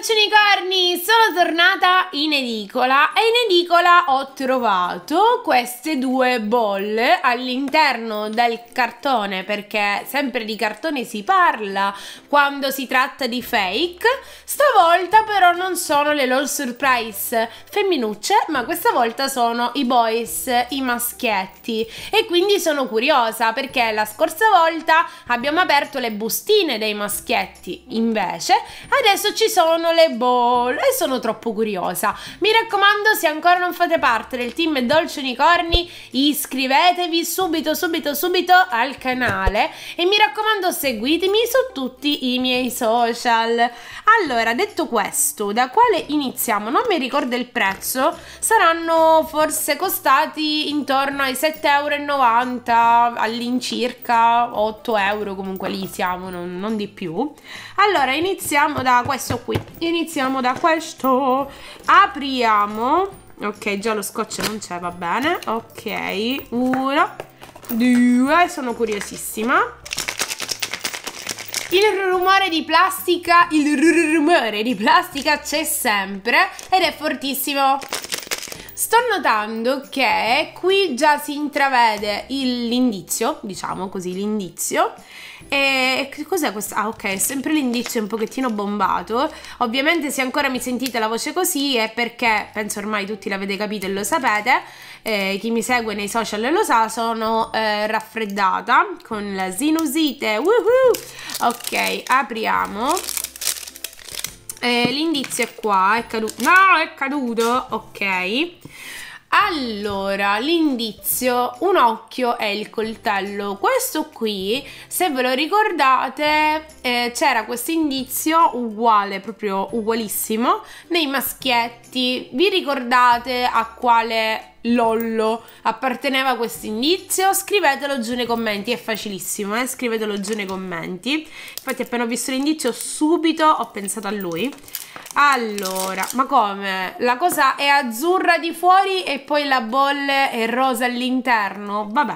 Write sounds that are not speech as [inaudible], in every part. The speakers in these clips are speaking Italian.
Dolcinicorni, sono tornata in edicola e in edicola ho trovato queste due bolle all'interno del cartone perché sempre di cartone si parla quando si tratta di fake stavolta però non sono le LOL Surprise femminucce ma questa volta sono i boys, i maschietti e quindi sono curiosa perché la scorsa volta abbiamo aperto le bustine dei maschietti invece adesso ci sono sono le ball e sono troppo curiosa. Mi raccomando, se ancora non fate parte del team Dolce Unicorni, iscrivetevi subito, subito, subito al canale e mi raccomando seguitemi su tutti i miei social. Allora, detto questo, da quale iniziamo? Non mi ricordo il prezzo, saranno forse costati intorno ai 7,90 euro all'incirca, 8 euro comunque lì siamo, non, non di più. Allora, iniziamo da questo qui iniziamo da questo apriamo ok già lo scotch non c'è va bene ok uno due sono curiosissima il rumore di plastica il rumore di plastica c'è sempre ed è fortissimo Sto notando che qui già si intravede l'indizio, diciamo così, l'indizio. E cos'è questo? Ah, ok, è sempre l'indizio un pochettino bombato. Ovviamente, se ancora mi sentite la voce così è perché penso ormai tutti l'avete capito e lo sapete. Eh, chi mi segue nei social lo sa, sono eh, raffreddata con la sinusite. Woohoo! Ok, apriamo. Eh, L'indizio è qua, è caduto. No, è caduto! Ok. Allora, l'indizio, un occhio è il coltello. Questo qui, se ve lo ricordate, eh, c'era questo indizio uguale, proprio ugualissimo, nei maschietti. Vi ricordate a quale lollo apparteneva questo indizio? Scrivetelo giù nei commenti, è facilissimo, eh? scrivetelo giù nei commenti. Infatti appena ho visto l'indizio subito ho pensato a lui. Allora, ma come? La cosa è azzurra di fuori e poi la bolle è rosa all'interno? Vabbè.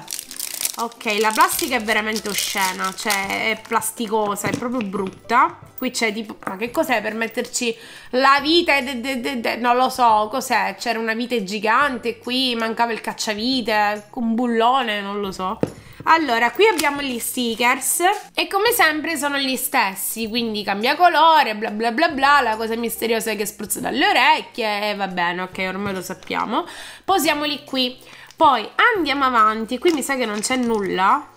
Ok, la plastica è veramente oscena, cioè è plasticosa, è proprio brutta. Qui c'è tipo, ma che cos'è per metterci la vite? De de de de, non lo so, cos'è? C'era una vite gigante qui, mancava il cacciavite, un bullone, non lo so. Allora, qui abbiamo gli stickers e come sempre sono gli stessi, quindi cambia colore, bla bla bla bla, la cosa misteriosa che spruzza dalle orecchie e va bene, ok, ormai lo sappiamo. Posiamoli qui. Poi andiamo avanti, qui mi sa che non c'è nulla,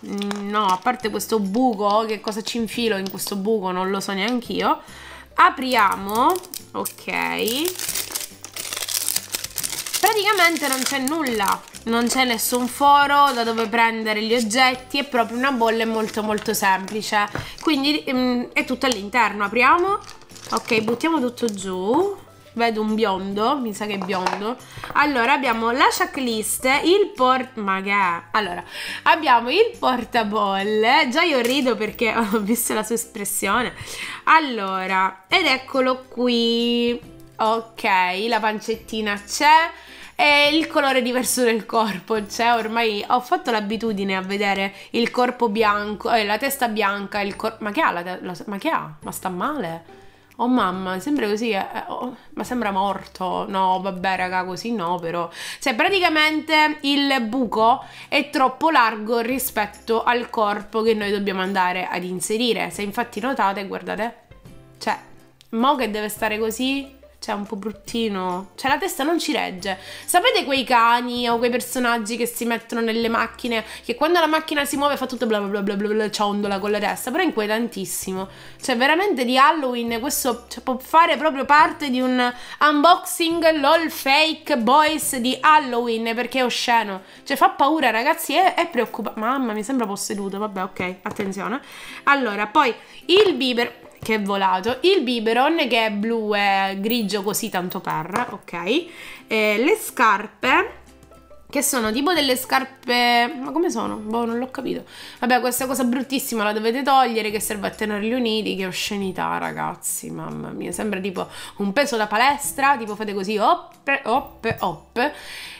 no, a parte questo buco, che cosa ci infilo in questo buco non lo so neanche io. Apriamo, ok. Praticamente non c'è nulla, non c'è nessun foro da dove prendere gli oggetti, è proprio una bolla molto molto semplice. Quindi mm, è tutto all'interno, apriamo. Ok, buttiamo tutto giù. Vedo un biondo, mi sa che è biondo. Allora, abbiamo la checklist, il port... Ma che è? Allora, abbiamo il portabolle. Già io rido perché [laughs] ho visto la sua espressione. Allora, ed eccolo qui. Ok, la pancettina c'è è il colore diverso del corpo, cioè ormai ho fatto l'abitudine a vedere il corpo bianco, eh, la testa bianca, il corpo... Ma che ha la testa? Ma che ha? Ma sta male? Oh mamma, sembra così, eh, eh, oh, ma sembra morto. No, vabbè, raga, così no, però. Cioè, praticamente il buco è troppo largo rispetto al corpo che noi dobbiamo andare ad inserire. Se infatti notate, guardate, cioè, mo che deve stare così, cioè, un po' bruttino. Cioè, la testa non ci regge. Sapete quei cani o quei personaggi che si mettono nelle macchine, che quando la macchina si muove fa tutto bla bla bla bla bla, bla ciondola con la testa, però inquietantissimo. Cioè, veramente di Halloween questo cioè, può fare proprio parte di un unboxing LOL fake boys di Halloween, perché è osceno. Cioè, fa paura, ragazzi, è, è preoccupante. Mamma, mi sembra posseduto, vabbè, ok, attenzione. Allora, poi il biber, che è volato, il biberon che è blu e grigio così tanto per, ok, e le scarpe che sono tipo delle scarpe... ma come sono? Boh, non l'ho capito. Vabbè, questa cosa bruttissima la dovete togliere che serve a tenerli uniti, che oscenità ragazzi, mamma mia, sembra tipo un peso da palestra, tipo fate così, op, op, op.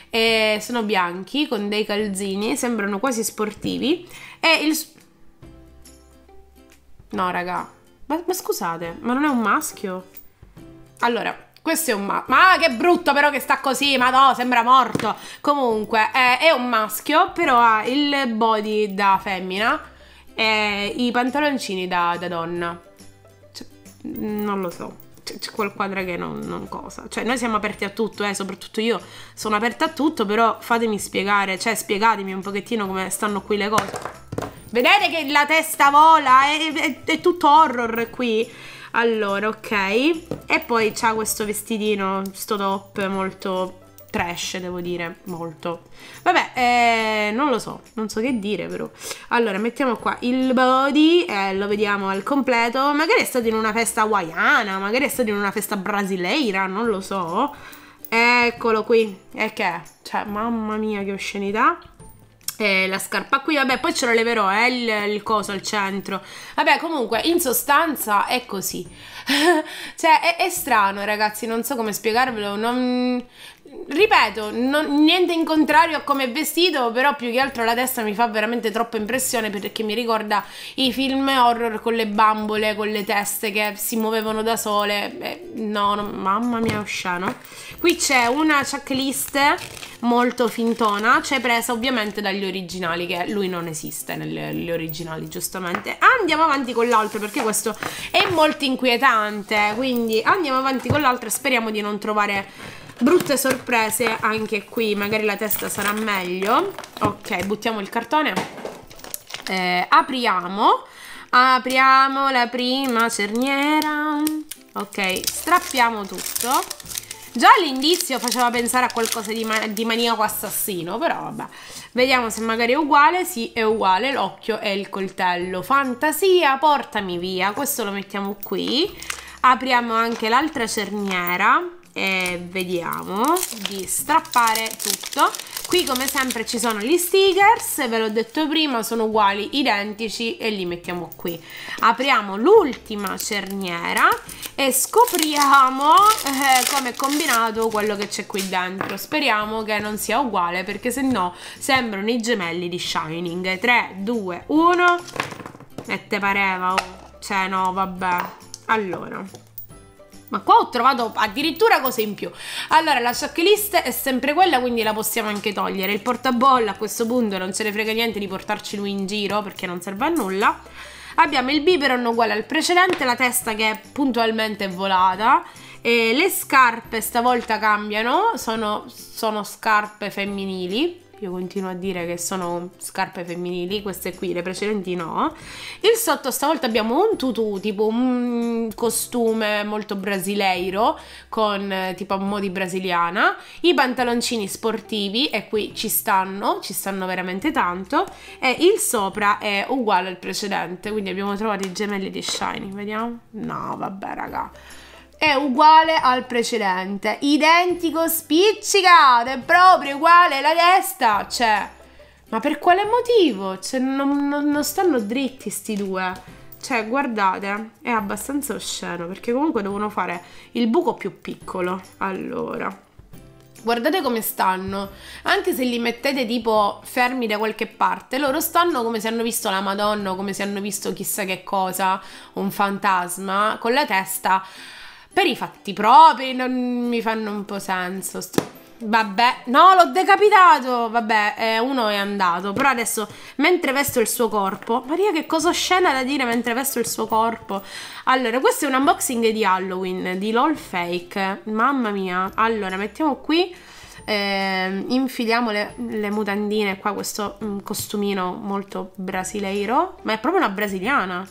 E sono bianchi con dei calzini, sembrano quasi sportivi e il... No, raga, ma, ma scusate, ma non è un maschio? Allora, questo è un maschio. Ma che brutto però che sta così, ma no, sembra morto. Comunque, eh, è un maschio, però ha il body da femmina e i pantaloncini da, da donna. Cioè, non lo so. C'è, c'è quel quadra che non, non, cosa. Cioè, noi siamo aperti a tutto, eh, soprattutto io sono aperta a tutto, però fatemi spiegare, cioè spiegatemi un pochettino come stanno qui le cose. Vedete che la testa vola? È, è, è tutto horror qui. Allora, ok. E poi c'ha questo vestitino, sto top molto trash, devo dire, molto. Vabbè, eh, non lo so, non so che dire però. Allora, mettiamo qua il body, eh, lo vediamo al completo. Magari è stato in una festa hawaiana, magari è stato in una festa brasileira, non lo so. Eccolo qui, e che è? Cioè, mamma mia che oscenità. Eh, la scarpa qui, vabbè, poi ce la leverò, eh, il, il, coso al centro. Vabbè, comunque, in sostanza è così. [laughs] cioè, è, è, strano, ragazzi, non so come spiegarvelo, non, ripeto, non, niente in contrario a come è vestito, però più che altro la testa mi fa veramente troppa impressione perché mi ricorda i film horror con le bambole, con le teste che si muovevano da sole. Beh, no, no, mamma mia, usciano. Qui c'è una checklist molto fintona, cioè presa ovviamente dagli originali, che lui non esiste negli originali, giustamente. Andiamo avanti con l'altro perché questo è molto inquietante, quindi andiamo avanti con l'altro e speriamo di non trovare brutte sorprese anche qui magari la testa sarà meglio ok buttiamo il cartone eh, apriamo apriamo la prima cerniera ok strappiamo tutto già l'indizio faceva pensare a qualcosa di, ma di maniaco assassino però vabbè vediamo se magari è uguale sì è uguale l'occhio e il coltello fantasia portami via questo lo mettiamo qui apriamo anche l'altra cerniera e vediamo di strappare tutto qui come sempre ci sono gli stickers ve l'ho detto prima sono uguali identici e li mettiamo qui apriamo l'ultima cerniera e scopriamo eh, come è combinato quello che c'è qui dentro speriamo che non sia uguale perché se no sembrano i gemelli di Shining 3, 2, 1 e te pareva oh. cioè no vabbè allora ma qua ho trovato addirittura cose in più. Allora, la checklist è sempre quella, quindi la possiamo anche togliere. Il portabolla a questo punto non se ne frega niente di portarci lui in giro perché non serve a nulla. Abbiamo il biberon uguale al precedente, la testa che è puntualmente volata. E le scarpe stavolta cambiano, sono, sono scarpe femminili io continuo a dire che sono scarpe femminili, queste qui, le precedenti no. Il sotto stavolta abbiamo un tutù, tipo un costume molto brasileiro, con tipo a modi brasiliana, i pantaloncini sportivi, e qui ci stanno, ci stanno veramente tanto, e il sopra è uguale al precedente, quindi abbiamo trovato i gemelli di Shiny, vediamo? No, vabbè raga è uguale al precedente, identico, spiccicato, è proprio uguale la testa, cioè, ma per quale motivo? Cioè, non, non, non stanno dritti sti due, cioè, guardate, è abbastanza osceno, perché comunque devono fare il buco più piccolo, allora... Guardate come stanno, anche se li mettete tipo fermi da qualche parte, loro stanno come se hanno visto la Madonna, come se hanno visto chissà che cosa, un fantasma, con la testa per i fatti propri non mi fanno un po' senso. Vabbè, no, l'ho decapitato. Vabbè, eh, uno è andato. Però adesso, mentre vesto il suo corpo, Maria, che cosa scena da dire mentre vesto il suo corpo? Allora, questo è un unboxing di Halloween di LOL Fake. Mamma mia. Allora, mettiamo qui. Eh, infiliamo le, le, mutandine qua. Questo mm, costumino molto brasileiro. Ma è proprio una brasiliana.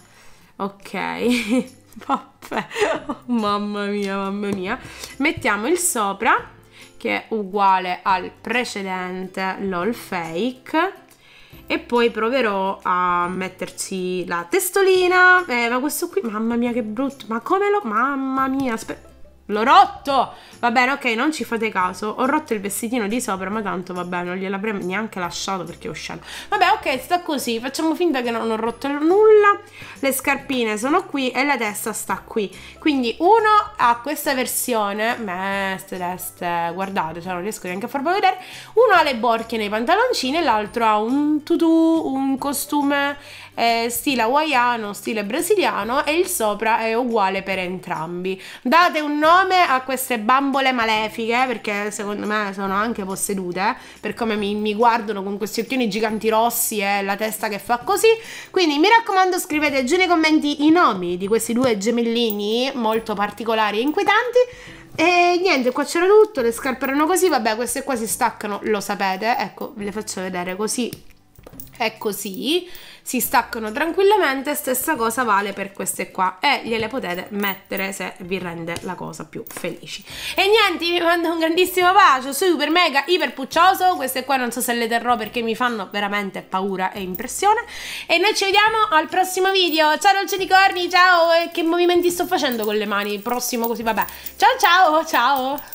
Ok. [laughs] Vabbè, oh, [laughs] mamma mia, mamma mia. Mettiamo il sopra, che è uguale al precedente LOL Fake. E poi proverò a metterci la testolina. Eh, ma questo qui, mamma mia che brutto. Ma come lo... Mamma mia, aspetta. L'ho rotto! Va bene, ok, non ci fate caso. Ho rotto il vestitino di sopra, ma tanto va bene, non gliel'avrei neanche lasciato perché è uscito. Vabbè, ok, sta così. Facciamo finta che non ho rotto nulla. Le scarpine sono qui e la testa sta qui. Quindi uno ha questa versione. Beh, teste, guardate, cioè non riesco neanche a farvelo vedere. Uno ha le borchie nei pantaloncini e l'altro ha un tutù, un costume eh, stile hawaiano, stile brasiliano e il sopra è uguale per entrambi. Date un no nome a queste bambole malefiche, perché secondo me sono anche possedute, per come mi, mi guardano con questi occhioni giganti rossi e la testa che fa così. Quindi mi raccomando scrivete giù nei commenti i nomi di questi due gemellini molto particolari e inquietanti. E niente, qua c'era tutto, le scarpe erano così, vabbè queste qua si staccano, lo sapete, ecco, ve le faccio vedere così è così, si staccano tranquillamente, stessa cosa vale per queste qua e gliele potete mettere se vi rende la cosa più felici. E niente, vi mando un grandissimo bacio, super mega iper puccioso, queste qua non so se le terrò perché mi fanno veramente paura e impressione e noi ci vediamo al prossimo video. Ciao dolce di corni, ciao e che movimenti sto facendo con le mani, prossimo così vabbè. Ciao ciao, ciao.